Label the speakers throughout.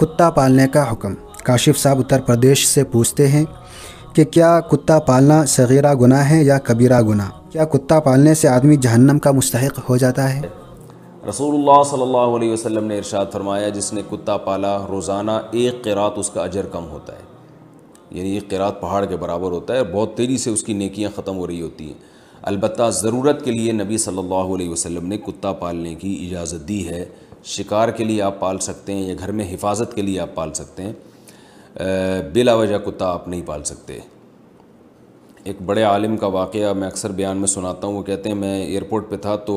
Speaker 1: कुत्ता पालने का हुक्म काशिफ साहब उत्तर प्रदेश से पूछते हैं कि क्या कुत्ता पालना सगीरा गुना है या कबीरा गुना क्या कुत्ता पालने से आदमी जहन्नम का मुस्तक हो जाता है रसूल सल्ला वसलम ने इरशाद फरमाया जिसने कुत्ता पाला रोज़ाना एक किरात उसका अजर कम होता है यानी एक किरात पहाड़ के बराबर होता है बहुत तेज़ी से उसकी नेकियाँ ख़त्म हो रही होती हैं अलबत् ज़रूरत के लिए नबी सल्ला वसलम ने कुत्ता पालने की इजाज़त दी है शिकार के लिए आप पाल सकते हैं या घर में हिफाजत के लिए आप पाल सकते हैं बिला वजह कुत्ता आप नहीं पाल सकते एक बड़े आलिम का वाक़ मैं अक्सर बयान में सुनाता हूँ वो कहते हैं मैं एयरपोर्ट पे था तो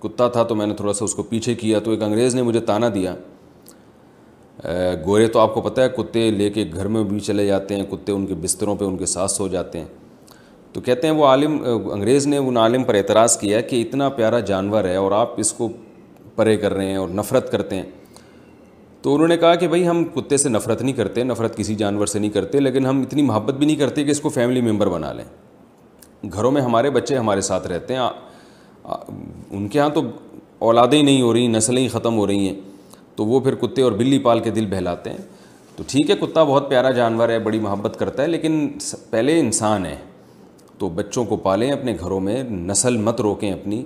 Speaker 1: कुत्ता था तो मैंने थोड़ा सा उसको पीछे किया तो एक अंग्रेज़ ने मुझे ताना दिया गोरे तो आपको पता है कुत्ते लेके घर में भी चले जाते हैं कुत्ते उनके बिस्तरों पे उनके साथ सो जाते हैं तो कहते हैं वो आलिम अंग्रेज़ ने उन आलिम पर एतराज़ किया कि इतना प्यारा जानवर है और आप इसको परे कर रहे हैं और नफ़रत करते हैं तो उन्होंने कहा कि भाई हम कुत्ते से नफ़रत नहीं करते नफ़रत किसी जानवर से नहीं करते लेकिन हम इतनी मोहब्बत भी नहीं करते कि इसको फैमिली मेम्बर बना लें घरों में हमारे बच्चे हमारे साथ रहते हैं आ, आ, उनके यहाँ तो औलादें ही नहीं हो रही नस्लें ही ख़त्म हो रही हैं तो वो फिर कुत्ते और बिल्ली पाल के दिल बहलाते हैं तो ठीक है कुत्ता बहुत प्यारा जानवर है बड़ी मोहब्बत करता है लेकिन पहले इंसान है तो बच्चों को पालें अपने घरों में नस्ल मत रोकें अपनी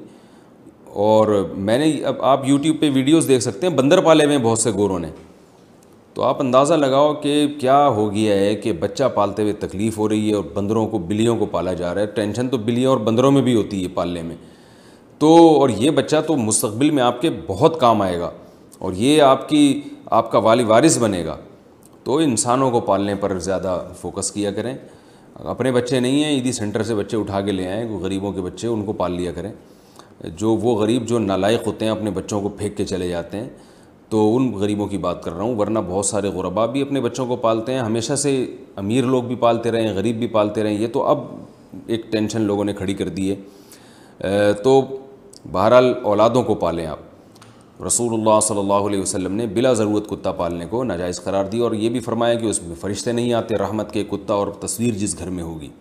Speaker 1: और मैंने अब आप YouTube पे वीडियोस देख सकते हैं बंदर पाले में बहुत से गोरों ने तो आप अंदाज़ा लगाओ कि क्या हो गया है कि बच्चा पालते हुए तकलीफ़ हो रही है और बंदरों को बिलियों को पाला जा रहा है टेंशन तो बिलियों और बंदरों में भी होती है पालने में तो और ये बच्चा तो मुस्तबिल में आपके बहुत काम आएगा और ये आपकी आपका वाली वारिस बनेगा तो इंसानों को पालने पर ज़्यादा फोकस किया करें अपने बच्चे नहीं हैं ईदी सेंटर से बच्चे उठा के ले आएँ गरीबों के बच्चे उनको पाल लिया करें जो वो गरीब जो नालायक होते हैं अपने बच्चों को फेंक के चले जाते हैं तो उन गरीबों की बात कर रहा हूँ वरना बहुत सारे गुरबा भी अपने बच्चों को पालते हैं हमेशा से अमीर लोग भी पालते रहे गरीब भी पालते रहे ये तो अब एक टेंशन लोगों ने खड़ी कर दी है तो बहरहाल औलादों को पालें आप रसूल सल्ला वसम ने बिला ज़रूरत कुत्ता पालने को नाजायज़ करार दिया और ये भी फरमाया कि उसमें फ़रिश्ते नहीं आते रहमत के कुत्ता और तस्वीर जिस घर में होगी